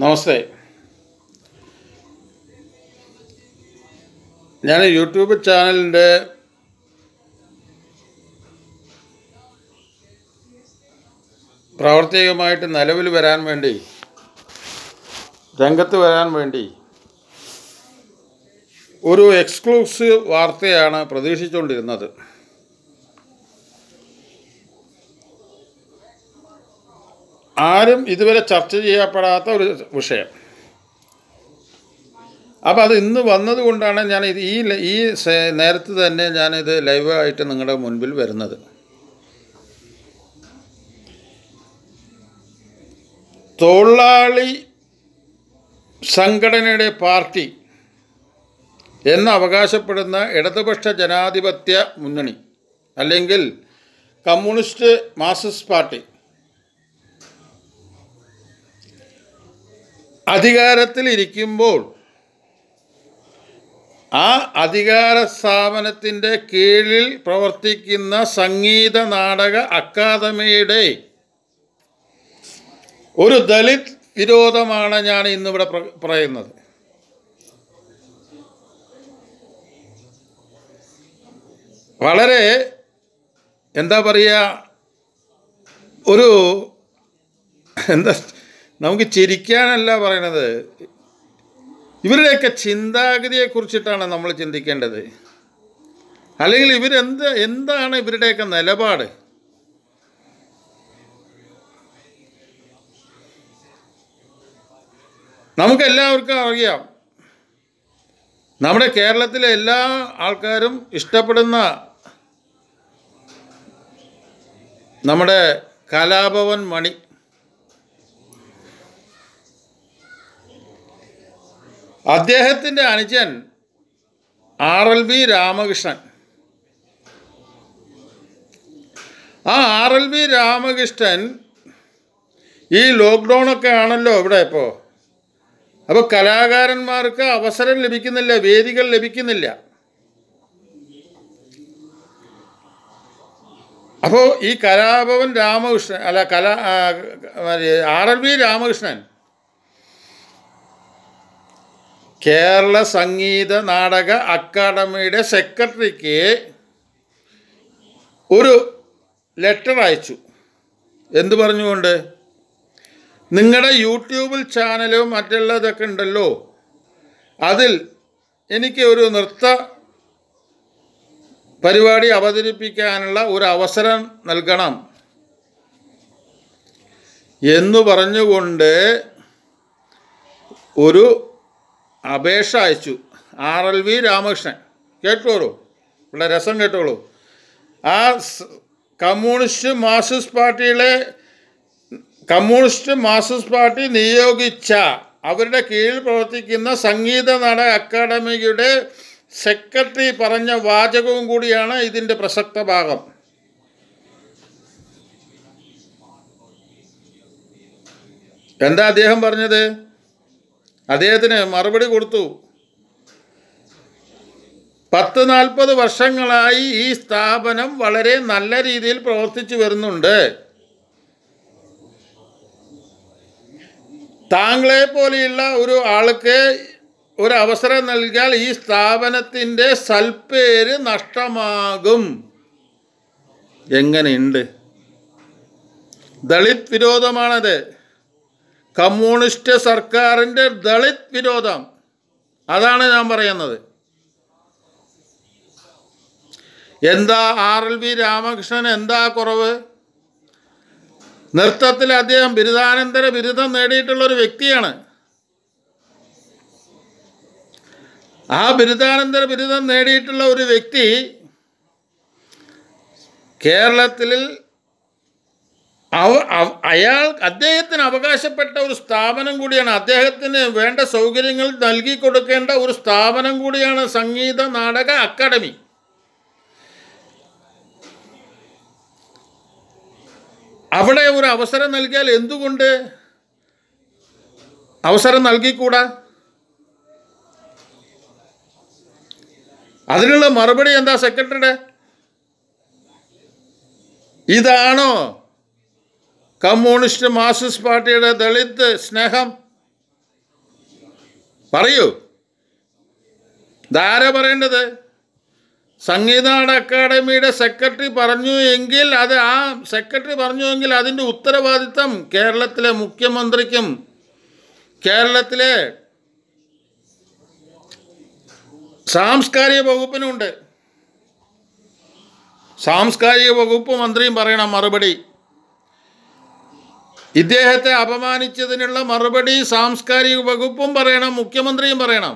നമസ്തേ ഞാൻ യൂട്യൂബ് ചാനലിൻ്റെ പ്രാവർത്തികമായിട്ട് നിലവിൽ വരാൻ വേണ്ടി രംഗത്ത് വരാൻ വേണ്ടി ഒരു എക്സ്ക്ലൂസീവ് വാർത്തയാണ് പ്രതീക്ഷിച്ചുകൊണ്ടിരുന്നത് ആരും ഇതുവരെ ചർച്ച ചെയ്യപ്പെടാത്ത ഒരു വിഷയം അപ്പോൾ അത് ഇന്ന് വന്നതുകൊണ്ടാണ് ഞാൻ ഇത് ഈ ഈ നേരത്തെ തന്നെ ഞാനിത് ലൈവായിട്ട് നിങ്ങളുടെ മുൻപിൽ വരുന്നത് തൊഴിലാളി സംഘടനയുടെ പാർട്ടി എന്ന് അവകാശപ്പെടുന്ന ഇടതുപക്ഷ ജനാധിപത്യ മുന്നണി അല്ലെങ്കിൽ കമ്മ്യൂണിസ്റ്റ് മാർസിസ്റ്റ് പാർട്ടി അധികാരത്തിൽ ഇരിക്കുമ്പോൾ ആ അധികാര സ്ഥാപനത്തിൻ്റെ കീഴിൽ പ്രവർത്തിക്കുന്ന സംഗീത നാടക അക്കാദമിയുടെ ഒരു ദളിത് വിരോധമാണ് ഞാൻ ഇന്നിവിടെ പറയുന്നത് വളരെ എന്താ പറയുക ഒരു എന്താ നമുക്ക് ചിരിക്കാനല്ല പറയണത് ഇവരുടെയൊക്കെ ചിന്താഗതിയെ കുറിച്ചിട്ടാണ് നമ്മൾ ചിന്തിക്കേണ്ടത് അല്ലെങ്കിൽ ഇവരെന്ത് എന്താണ് ഇവരുടെയൊക്കെ നിലപാട് നമുക്കെല്ലാവർക്കും അറിയാം നമ്മുടെ കേരളത്തിലെ എല്ലാ ആൾക്കാരും ഇഷ്ടപ്പെടുന്ന നമ്മുടെ കലാഭവൻ മണി അദ്ദേഹത്തിൻ്റെ അനുജൻ ആർ എൽ വി രാമകൃഷ്ണൻ ആ ആർ എൽ വി രാമകൃഷ്ണൻ ഈ ലോക്ക്ഡൗണൊക്കെ ആണല്ലോ ഇവിടെ ഇപ്പോൾ അപ്പോൾ കലാകാരന്മാർക്ക് അവസരം ലഭിക്കുന്നില്ല വേദികൾ ലഭിക്കുന്നില്ല അപ്പോൾ ഈ കലാഭവൻ രാമകൃഷ്ണൻ അല്ല Kala R L V Ramakrishnan Kerala Sangeetha Nataka അക്കാദമിയുടെ സെക്രട്ടറിക്ക് ഒരു ലെറ്റർ അയച്ചു എന്തു പറഞ്ഞുകൊണ്ട് നിങ്ങളുടെ യൂട്യൂബിൽ ചാനലും മറ്റുള്ളതൊക്കെ ഉണ്ടല്ലോ അതിൽ എനിക്ക് ഒരു നൃത്ത പരിപാടി അവതരിപ്പിക്കാനുള്ള ഒരു അവസരം നൽകണം എന്നു പറഞ്ഞുകൊണ്ട് ഒരു അപേക്ഷ അയച്ചു ആർ എൽ വി രാമകൃഷ്ണൻ കേട്ടോളൂ ഇവിടെ രസം കേട്ടോളൂ ആ കമ്മ്യൂണിസ്റ്റ് മാർസിസ്റ്റ് പാർട്ടിയിലെ കമ്മ്യൂണിസ്റ്റ് മാർസിസ്റ്റ് പാർട്ടി നിയോഗിച്ച അവരുടെ കീഴിൽ പ്രവർത്തിക്കുന്ന സംഗീത നട അക്കാദമിയുടെ സെക്രട്ടറി പറഞ്ഞ വാചകവും കൂടിയാണ് ഇതിൻ്റെ പ്രസക്ത ഭാഗം എന്താ അദ്ദേഹം പറഞ്ഞത് അദ്ദേഹത്തിന് മറുപടി കൊടുത്തു പത്ത് നാൽപ്പത് വർഷങ്ങളായി ഈ സ്ഥാപനം വളരെ നല്ല രീതിയിൽ പ്രവർത്തിച്ചു വരുന്നുണ്ട് താങ്കളെ പോലെയുള്ള ഒരു ആൾക്ക് ഒരു അവസരം നൽകിയാൽ ഈ സ്ഥാപനത്തിൻ്റെ സൽപ്പേര് നഷ്ടമാകും എങ്ങനെയുണ്ട് ദളിത് വിരോധമാണത് കമ്മ്യൂണിസ്റ്റ് സർക്കാരിൻ്റെ ദളിത് വിരോധം അതാണ് ഞാൻ പറയുന്നത് എന്താ ആർ എൽ വി രാമകൃഷ്ണൻ എന്താ കുറവ് നൃത്തത്തിൽ അദ്ദേഹം ബിരുദാനന്തര ബിരുദം നേടിയിട്ടുള്ള ഒരു വ്യക്തിയാണ് ആ ബിരുദാനന്തര ബിരുദം നേടിയിട്ടുള്ള ഒരു വ്യക്തി കേരളത്തിൽ അവ അയാൾ അദ്ദേഹത്തിന് അവകാശപ്പെട്ട ഒരു സ്ഥാപനം കൂടിയാണ് അദ്ദേഹത്തിന് വേണ്ട സൗകര്യങ്ങൾ നൽകി കൊടുക്കേണ്ട ഒരു സ്ഥാപനം കൂടിയാണ് സംഗീത നാടക അക്കാദമി അവിടെ ഒരു അവസരം നൽകിയാൽ എന്തുകൊണ്ട് അവസരം നൽകിക്കൂടാ അതിനുള്ള മറുപടി എന്താ സെക്രട്ടറിയുടെ ഇതാണോ കമ്മ്യൂണിസ്റ്റ് മാർസിസ്റ്റ് പാർട്ടിയുടെ ദളിത് സ്നേഹം പറയൂ ധാര പറയേണ്ടത് സംഗീതാട അക്കാദമിയുടെ സെക്രട്ടറി പറഞ്ഞു എങ്കിൽ അത് ആ സെക്രട്ടറി പറഞ്ഞു എങ്കിൽ അതിൻ്റെ ഉത്തരവാദിത്തം കേരളത്തിലെ മുഖ്യമന്ത്രിക്കും കേരളത്തിലെ സാംസ്കാരിക വകുപ്പിനുണ്ട് സാംസ്കാരിക വകുപ്പ് മന്ത്രിയും പറയണം മറുപടി ഇദ്ദേഹത്തെ അപമാനിച്ചതിനുള്ള മറുപടി സാംസ്കാരിക വകുപ്പും പറയണം മുഖ്യമന്ത്രിയും പറയണം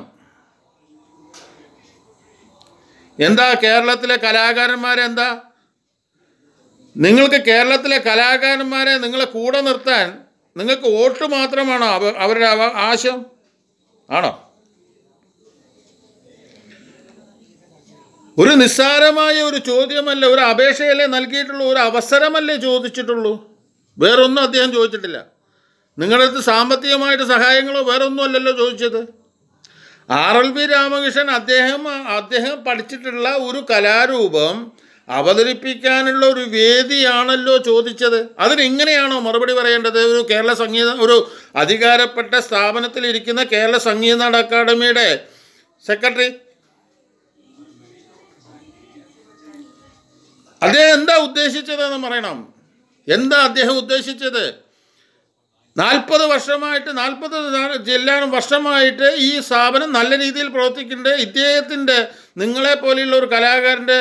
എന്താ കേരളത്തിലെ കലാകാരന്മാരെന്താ നിങ്ങൾക്ക് കേരളത്തിലെ കലാകാരന്മാരെ നിങ്ങളെ കൂടെ നിർത്താൻ നിങ്ങൾക്ക് വോട്ട് മാത്രമാണോ അവരുടെ ആശം ആണോ ഒരു നിസ്സാരമായ ഒരു ചോദ്യമല്ല ഒരു അപേക്ഷയല്ലേ നൽകിയിട്ടുള്ളൂ ഒരു അവസരമല്ലേ ചോദിച്ചിട്ടുള്ളൂ വേറൊന്നും അദ്ദേഹം ചോദിച്ചിട്ടില്ല നിങ്ങളടുത്ത് സാമ്പത്തികമായിട്ട് സഹായങ്ങളോ വേറൊന്നും അല്ലല്ലോ ചോദിച്ചത് ആർ എൽ ബി രാമകൃഷ്ണൻ അദ്ദേഹം അദ്ദേഹം പഠിച്ചിട്ടുള്ള ഒരു കലാരൂപം അവതരിപ്പിക്കാനുള്ള ഒരു വേദിയാണല്ലോ ചോദിച്ചത് അതിനിങ്ങനെയാണോ മറുപടി പറയേണ്ടത് ഒരു കേരള സംഗീത ഒരു അധികാരപ്പെട്ട സ്ഥാപനത്തിലിരിക്കുന്ന കേരള സംഗീത അക്കാദമിയുടെ സെക്രട്ടറി അദ്ദേഹം എന്താ ഉദ്ദേശിച്ചതെന്ന് പറയണം എന്താ അദ്ദേഹം ഉദ്ദേശിച്ചത് നാൽപ്പത് വർഷമായിട്ട് നാൽപ്പത് ജില്ലയാണ് വർഷമായിട്ട് ഈ സ്ഥാപനം നല്ല രീതിയിൽ പ്രവർത്തിക്കുന്നുണ്ട് ഇദ്ദേഹത്തിൻ്റെ പോലെയുള്ള ഒരു കലാകാരൻ്റെ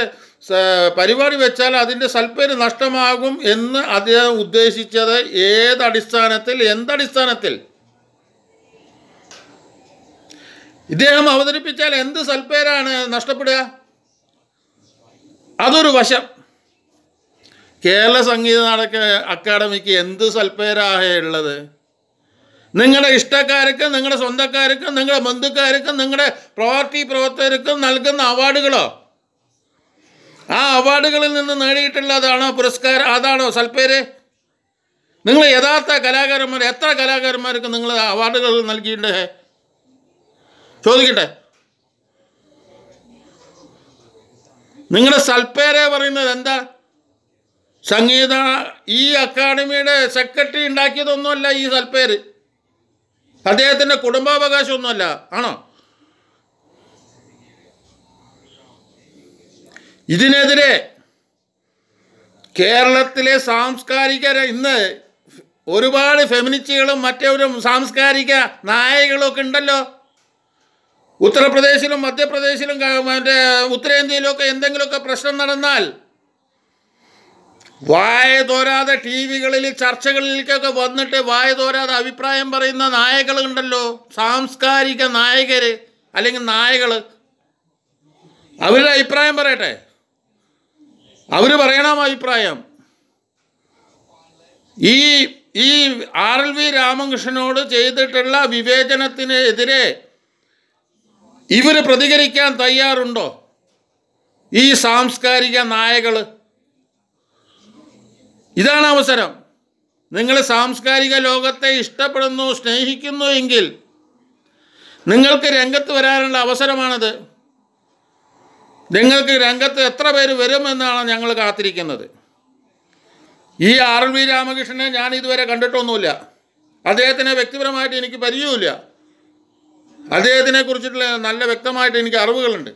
പരിപാടി വെച്ചാൽ അതിൻ്റെ സൽപ്പേര് നഷ്ടമാകും എന്ന് അദ്ദേഹം ഉദ്ദേശിച്ചത് ഏതടിസ്ഥാനത്തിൽ എന്തടിസ്ഥാനത്തിൽ ഇദ്ദേഹം അവതരിപ്പിച്ചാൽ എന്ത് സൽപ്പേരാണ് നഷ്ടപ്പെടുക അതൊരു വശം കേരള സംഗീത നാടക അക്കാദമിക്ക് എന്ത് സൽപ്പേരാഹേ ഉള്ളത് നിങ്ങളുടെ ഇഷ്ടക്കാർക്കും നിങ്ങളുടെ സ്വന്തക്കാർക്കും നിങ്ങളുടെ ബന്ധുക്കാർക്കും നിങ്ങളുടെ പ്രവർത്തി പ്രവർത്തകർക്കും നൽകുന്ന അവാർഡുകളോ ആ അവാർഡുകളിൽ നിന്ന് നേടിയിട്ടുള്ളതാണോ പുരസ്കാരം അതാണോ സൽപ്പേര് നിങ്ങൾ യഥാർത്ഥ കലാകാരന്മാർ എത്ര കലാകാരന്മാർക്ക് നിങ്ങൾ അവാർഡുകൾ നൽകിയിട്ടുണ്ട് ചോദിക്കട്ടെ നിങ്ങളുടെ സൽപ്പേരെ പറയുന്നത് എന്താ സംഗീത ഈ അക്കാഡമിയുടെ സെക്രട്ടറി ഉണ്ടാക്കിയതൊന്നുമല്ല ഈ സൽപ്പേര് അദ്ദേഹത്തിൻ്റെ കുടുംബാവകാശമൊന്നുമല്ല ആണോ ഇതിനെതിരെ കേരളത്തിലെ സാംസ്കാരിക ഇന്ന് ഒരുപാട് ഫെമിനിസ്റ്റുകളും മറ്റവരും സാംസ്കാരിക നായകളും ഒക്കെ ഉണ്ടല്ലോ ഉത്തർപ്രദേശിലും മധ്യപ്രദേശിലും മറ്റേ ഉത്തരേന്ത്യയിലൊക്കെ എന്തെങ്കിലുമൊക്കെ പ്രശ്നം നടന്നാൽ വായ തോരാതെ ടി വികളിൽ ചർച്ചകളിലേക്കൊക്കെ വന്നിട്ട് വായ തോരാതെ അഭിപ്രായം പറയുന്ന നായകളുണ്ടല്ലോ സാംസ്കാരിക നായകര് അല്ലെങ്കിൽ നായകൾ അവരുടെ അഭിപ്രായം പറയട്ടെ അവർ പറയണം അഭിപ്രായം ഈ ഈ ആർ എൽ വി രാമകൃഷ്ണനോട് ചെയ്തിട്ടുള്ള വിവേചനത്തിന് എതിരെ ഇവർ പ്രതികരിക്കാൻ തയ്യാറുണ്ടോ ഈ സാംസ്കാരിക നായകൾ ഇതാണ് അവസരം നിങ്ങൾ സാംസ്കാരിക ലോകത്തെ ഇഷ്ടപ്പെടുന്നു സ്നേഹിക്കുന്നു എങ്കിൽ നിങ്ങൾക്ക് രംഗത്ത് വരാനുള്ള അവസരമാണത് നിങ്ങൾക്ക് രംഗത്ത് എത്ര പേര് വരുമെന്നാണ് ഞങ്ങൾ കാത്തിരിക്കുന്നത് ഈ ആർ എൽ വി രാമകൃഷ്ണനെ ഞാൻ ഇതുവരെ കണ്ടിട്ടൊന്നുമില്ല അദ്ദേഹത്തിനെ വ്യക്തിപരമായിട്ട് എനിക്ക് പരിചയമില്ല അദ്ദേഹത്തിനെ കുറിച്ചിട്ടുള്ള നല്ല വ്യക്തമായിട്ട് എനിക്ക് അറിവുകളുണ്ട്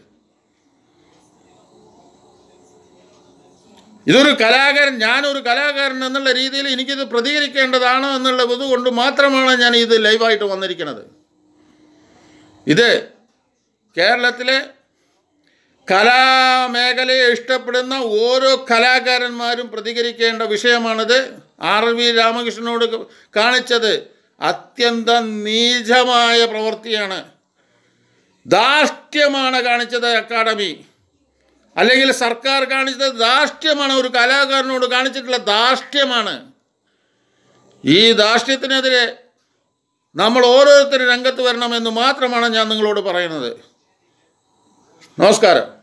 ഇതൊരു കലാകാരൻ ഞാനൊരു കലാകാരൻ എന്നുള്ള രീതിയിൽ എനിക്കിത് പ്രതികരിക്കേണ്ടതാണ് എന്നുള്ള ഇതുകൊണ്ട് മാത്രമാണ് ഞാൻ ഇത് ലൈവായിട്ട് വന്നിരിക്കുന്നത് ഇത് കേരളത്തിലെ കലാമേഖലയെ ഇഷ്ടപ്പെടുന്ന ഓരോ കലാകാരന്മാരും പ്രതികരിക്കേണ്ട വിഷയമാണിത് ആർ വി രാമകൃഷ്ണനോട് കാണിച്ചത് അത്യന്തം നീചമായ പ്രവൃത്തിയാണ് ദാർഷ്ട്യമാണ് കാണിച്ചത് അക്കാഡമി അല്ലെങ്കിൽ സർക്കാർ കാണിച്ചത് ധാർഷ്ട്യമാണ് ഒരു കലാകാരനോട് കാണിച്ചിട്ടുള്ള ധാർഷ്ട്യമാണ് ഈ ധാർഷ്ട്യത്തിനെതിരെ നമ്മൾ ഓരോരുത്തരും രംഗത്ത് വരണമെന്ന് മാത്രമാണ് ഞാൻ നിങ്ങളോട് പറയുന്നത് നമസ്കാരം